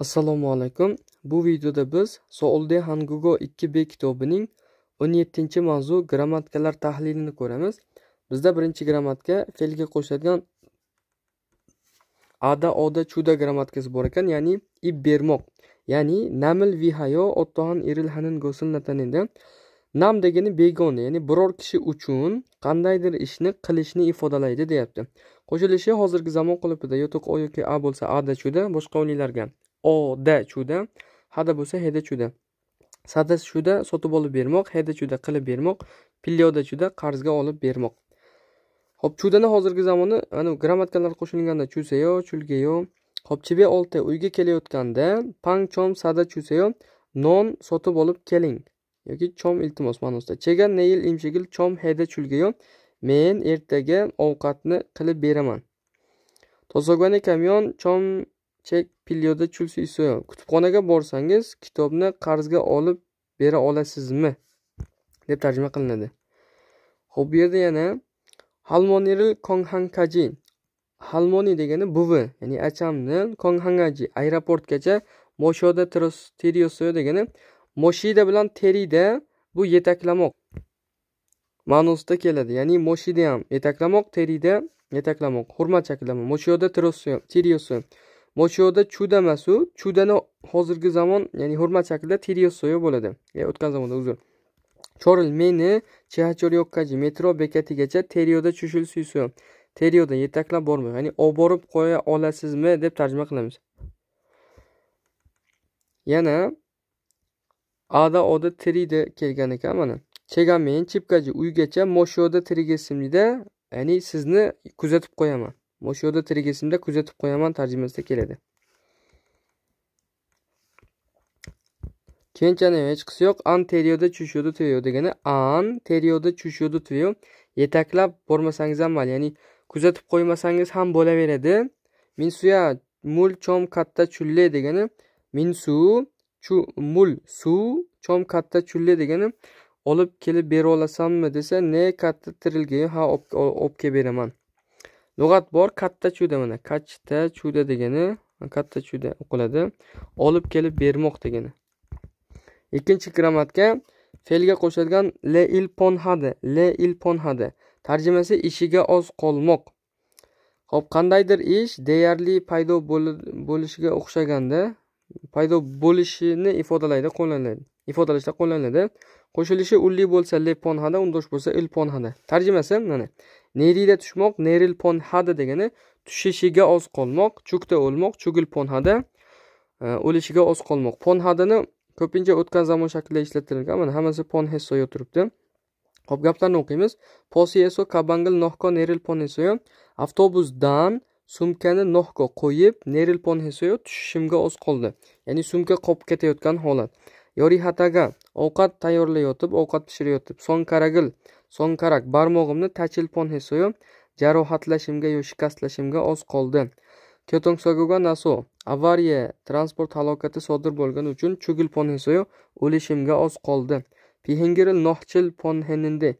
Assalomu alaykum. Bu videoda biz Soulde Hangugo 2B kitobining 17-mavzu grammatikalar tahlilini ko'ramiz. Bizda birinchi grammatika fe'lga qo'shadigan ada, oda, chuda grammatikasi bor ekan, ya'ni ib bermoq. Ya'ni namil vihayo ottohan eril hanin gosil nam degani begona, ya'ni biror kishi uchun qandaydir ishni qilishni ifodalaydi deyapti. Qo'shilishi hozirgi zamon qilipida yotoq o yoki a bo'lsa ada, chuda boshqa o'ninglarga oda chuda hada bo'lsa heda chuda sada shuda sotib olib bermoq heda chuda qilib bermoq pilyoda chuda qarzga olib bermoq ho'p chudani hozirgi zamoni ana grammatikalar qo'shilganda chusayo chulgayo ho'p chibe olti uyga kelayotganda pang chom sada chusayo non sotib olib keling yoki chom iltimos ma'nosida chega neyil imshigil chom heda chulgayo men ertaga ovqatni qilib beraman tosogani kamyon chom chek pilyoda chul suyso kutubxonaga borsangiz kitobni qarzga olib bera olasizmi deb tarjima qilinadi ho'p bu yerda yana halmoniril konghankaji halmoni degani buvi ya'ni achamni konghangaji aeroportgacha moshoda teriyoso degani moshida bilan terida bu yetaklamoq ma'nosida keladi ya'ni moshida ham yetaklamoq terida yetaklamoq hurmat shaklida moshoda teriyoso chuda emas u chudani hozirgi zamon ya'ni hurmat shaklida teriyosoyo bo'ladi e, o'tgan zamonda uzr chorilmeni chehachoryoqqachi metro bekatigacha teriyoda chushil suysu teriyoda yetaklab bormang ya'ni olib borib qo'ya olasizmi deb tarjima qilamiz yana ada oda tirida kelgan ekan mana chegamen chipkaji uygacha moshoda tirigesimida ya'ni sizni kuzatib qo'yaman o'sha yoqda tirik esimda kuzatib qo'yaman tarjimasida keladi keyinchani hech qisi yo'q anteriorda chushudu tuyo degani teriyoda chushudu tuyo yetaklab bormasangiz ham ya'ni kuzatib qo'ymasangiz ham bo'laveradi minsuya mul chom katta chulle degani minsu chu mul suv chom katta chulle degani olib kelib bera olasanmi desa ne katta tirilgi ha olib kelib beraman lug'at bor katta chuda mana katta chuda degani katta chuda o'qiladi olib kelib bermoq degani ikkinchi grammatika fe'lga qo'shilgan le il ponhadi le il ponhadi tarjimasi ishiga oz qolmoq ho'p qandaydir ish deyarli paydo bo'lishiga o'xshaganda paydo bo'lishini ifodalaydi qo'llaniladi ifodalashda qo'llaniladi qo'shilishi ulli bo'lsa le ponhada undosh bo'lsa il ponhada tarjimasi mana nerida tushmoq neril ponhada degani tushishiga oz qolmoq chukda o'lmoq cho'gil ponhada e, o'lishiga oz qolmoq ponhadani ko'pincha o'tgan zamon shaklida ishlatilgan mana hammasi ponhesoyo turibdi hop gaplarni o'qiymiz posieso kabangil nohko neril yo avtobusdan sumkani nohko qo'yib neril ponhesoyo tushishimga oz qoldi ya'ni sumka qolib ketayotgan holat yorihataga ovqat tayyorlayotib ovqat pishirayotib karagil Sonkarak barmog'imni tachilpon hesoyo jarohatlashimga yo shikastlashimga oz qoldi. ketongsogoga naso avariya transport halokati sodir bo'lgani uchun chugilpon hesoyo o'lishimga oz qoldi. pihingiril nohchil ponheninde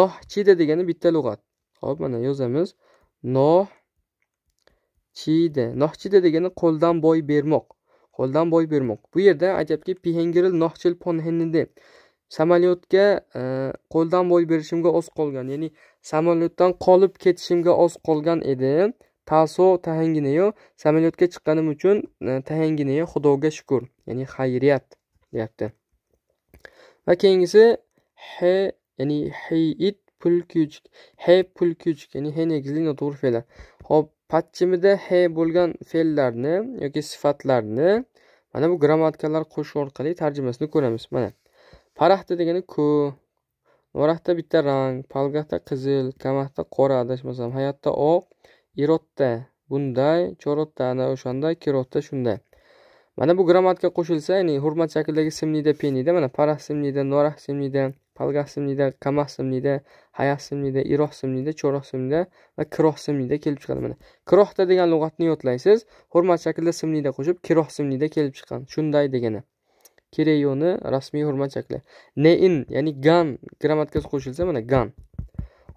nohchida degani bitta lug'at. Xo'p, mana yozamiz. Noh chida. Nohchida degani qo'ldan boy bermoq. Qo'ldan boy bermoq. Bu yerda ajabki pihingiril nohchil ponheninde samolyotga e, qo'ldan boy berishimga oz qolgan ya'ni samolyotdan qolib ketishimga oz qolgan edi taso tahanginayo samolyotga chiqqanim uchun e, tahanginayo xudoga shukur ya'ni xayriyat deyapti va keyingisi he ya'ni heyit pul kuchuk he pul kuchuk ya'ni he negizli noto'g'ri fe'llar ho'p patchimida he bo'lgan fe'llarni yoki sifatlarni mana bu grammatikalar qo'shish orqali tarjimasini ko'ramiz mana paraxta degani ko'k varaqda bitta rang palg'atda qizil kamarda qora adashmasam hayotda oq irotda bunday chorotda ana o'shanda kirotda shunday mana bu grammatika qo'shilsa ya'ni hurmat shaklidagi simlida penida mana parax simlida norah simlida palg'ah simlida kamah simlida hayah simlida iroh simlida cho'roh simlida va kiroh simlida kelib chiqadi mana kirohda degan lug'atni yodlaysiz hurmat shaklida simlida qo'shib kiroh simlida kelib chiqqan shunday degani kereyoni rasmiy hurmat shakli nein ya'ni gan grammatikasi qo'shilsa mana gan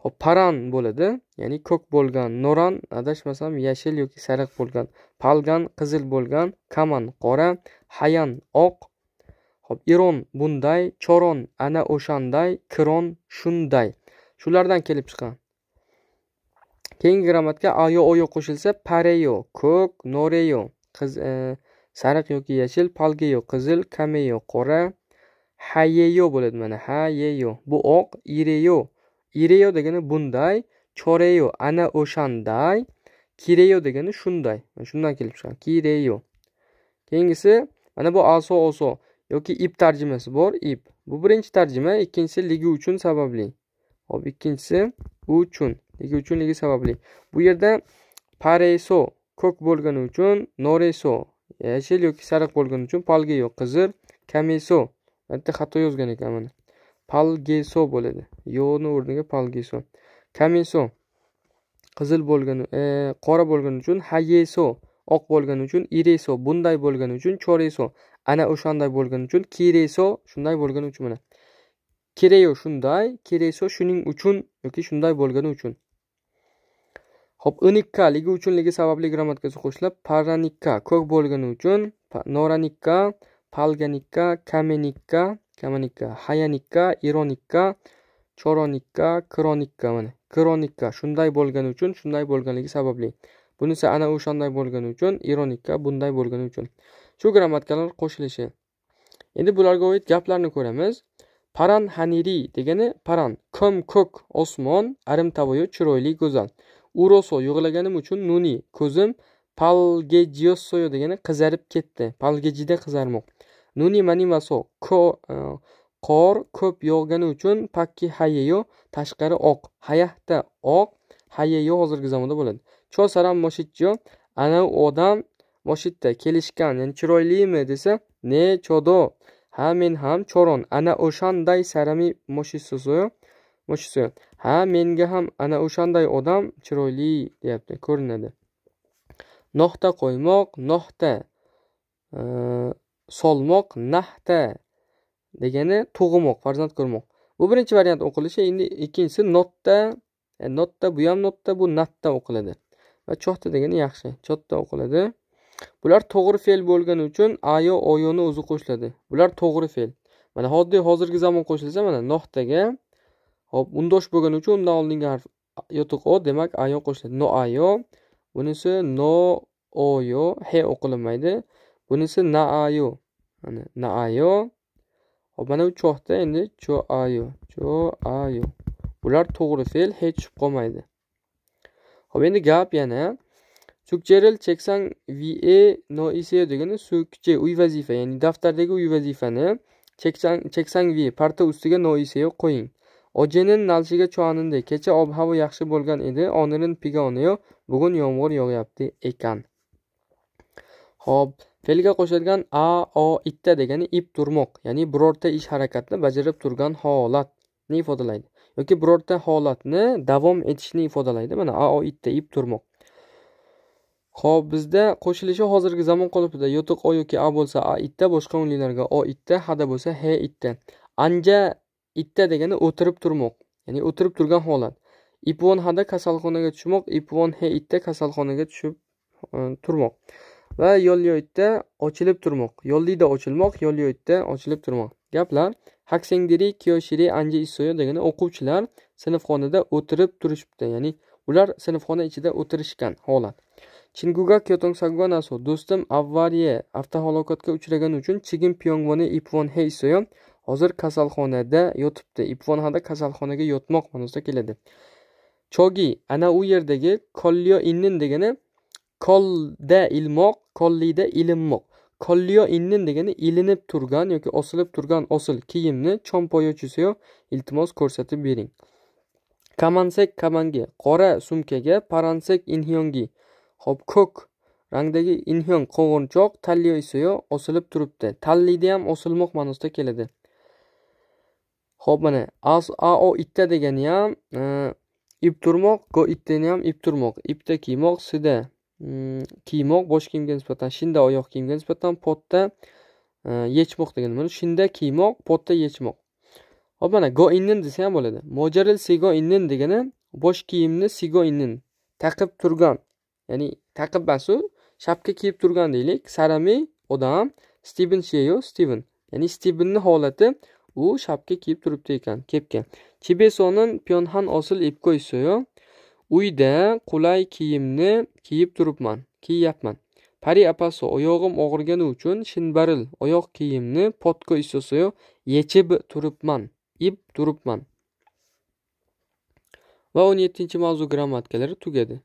hop paran bo'ladi ya'ni ko'k bo'lgan noran adashmasam yashil yoki sariq bo'lgan palgan qizil bo'lgan kaman qora hayan oq hop iron bunday choron ana o'shanday kiron shunday shulardan kelib chiqqan keyingi grammatika ayo oyo qo'shilsa pareyo ko'k noreyo qiz e, sariq yoki yashil palgeyo qizil kameyo qora hayeyo bo'ladi mana hayeyo bu oq ireyo ireyo degani bunday choreyo ana o'shanday kireyo degani shunday shundan kelib chiqqan kireyo keyingisi mana bu aso oso yoki ip tarjimasi bor ip bu birinchi tarjima ikkinchisi ligi uchun sababli hop ikkinchisi uchun ligi uchun ligi sababli bu yerda pareso ko'k bo'lgani uchun noreso yashil e, yoki sariq bo'lgani uchun yo'q qizil kameso bitta xato yozgan ekan mana palgeso bo'ladi yoni o'rniga palgeso kameso qizil bo'lgani e, qora bo'lgani uchun hayeso oq bo'lgani uchun ireso bunday bo'lgani uchun choreso ana o'shanday bo'lgani uchun kireso shunday bo'lgani uchun mana kireyo shunday kireso shuning uchun yoki shunday bo'lgani uchun Xo'p, unikka ligi uchunligi sababli grammatikasi qo'shilib, paranikka ko'k bo'lgani uchun noranikka, palganikka, kamenikka, kamenikka, hayanikka, ironikka, choronikka, kronikka mana, kronikka shunday bo'lgani uchun, shunday bo'lganligi sababli. Bunisi ana o'shanday bo'lgani uchun, ironikka bunday bo'lgani uchun. Shu grammatikalar qo'shilishi. Endi bularga oid gaplarni ko'ramiz. Paran haniri degani paran, ko'm ko'k osmon, arim arimtavoyi chiroyli go'zal. uroso yig'laganim uchun nuni ko'zim palgejioso degani qizarib ketdi palgejida qizarmoq nuni manimaso ko e, qor ko'p yog'gani uchun pakki hayeyo tashqari oq hayahda oq hayeyo hozirgi zamonda bo'ladi cho saram moshitjo ana odam moshitda kelishgan ya'ni chiroylimi desa ne chodo ha men ham choron ana o'shanday sarami moshisoso mushisi ha menga ham ana o'shanday odam chiroyli deyapti ko'rinadi noxta qo'ymoq noxta e, solmoq nahta degani tug'imoq farzand ko'rmoq bu birinchi variant o'qilishi endi ikkinchisi notta e, notda bu ham notda bu natta o'qiladi va cho'tta degani yaxshi chotta o'qiladi bular to'g'ri fe'l bo'lgani uchun ayo oyoni o'zi qo'shiladi bular to'g'ri fe'l mana oddiy hozirgi zamon qo'shilsa mana noxtaga hop undosh bo'lgani uchun undan oldingi harf yotiq o demak ayo qo'shiladi no noayo bunisi no oyo he o'qilinmaydi bunisi na naayo mana na naayo hop mana bu cho'hda endi cho choayo choayo bular to'g'ri fe'l hech tushib qolmaydi hop endi gap yana Sukcheril cheksang VE ise degani sukche uy vazifa ya'ni daftardagi uy vazifani cheksang cheksang vi parta ustiga noiseyo qo'ying Ojenin nalshiga chuanindi kecha ob havo yaxshi bo'lgan edi onirin yo'q, bugun yomg'ir yog'yapti ekan ho'p fe'lga qo'shilgan a o itta degani ip turmoq ya'ni birorta ish harakatni bajarib turgan holatni ifodalaydi yoki birorta holatni davom etishni ifodalaydi mana a o itta ip turmoq ho'p bizda qo'shilishi hozirgi zamon qolipida yotiq o yoki a bo'lsa a itta boshqa o'nglilarga o itta hada bo'lsa he itta anja itta degani o'tirib turmoq ya'ni o'tirib turgan holat ipvon hada kasalxonaga tushmoq ipvon he itta kasalxonaga tushib e, turmoq va yo'lyoyitda ochilib turmoq yoldida ochilmoq yo'lyoyitda ochilib turmoq gaplar haksengdiri kiyoshiri anje isoyo degani o'quvchilar sinfxonada o'tirib turishibdi ya'ni ular sinfxona ichida o'tirishgan holat chinguga kyotong do'stim avariya avtohalokatga uchragani uchun chigim pyongvone ipvon he isoyo hozir kasalxonada yotibdi ipxonada kasalxonaga yotmoq ma'nosida keladi chogi ana u yerdagi kollyo innin degani kolda ilmoq kollida ilinmoq kollyo innin degani ilinib turgan yoki osilib turgan osil kiyimni chompoya iltimos ko'rsatib bering kamansek kamangi qora sumkaga paransek inhyongi hop ko'k rangdagi inhyong qo'g'irchoq talliyo isiyo osilib turibdi tallida ham osilmoq ma'nosida keladi ho'p mana as ao itta degani ham e, ip turmoq go itdani ham ip turmoq ipda kiymoq sida mm, kiymoq bosh kiyimga nisbatan shinda oyoq kiyimga nisbatan potda e, yechmoq degani mana shinda kiymoq potda yechmoq hop mana go innin desa ham bo'ladi mojaril sigo innin degani bosh kiyimni sigo innin taqib turgan ya'ni taqib basu shapka kiyib turgan deylik sarami odam stiven sheyo stiven ya'ni stivenni holati u shapka kiyib turibdi ekan kepka chibesonin pyonhan osil epkoysoyo uyda qulay kiyimni kiyib turibman kiyyapman pari apaso oyog'im og'rigani uchun shinbaril oyoq kiyimni potko isosoyo yechib turibman ib turibman va o'n yettinchi mavzu grammatikalari tugadi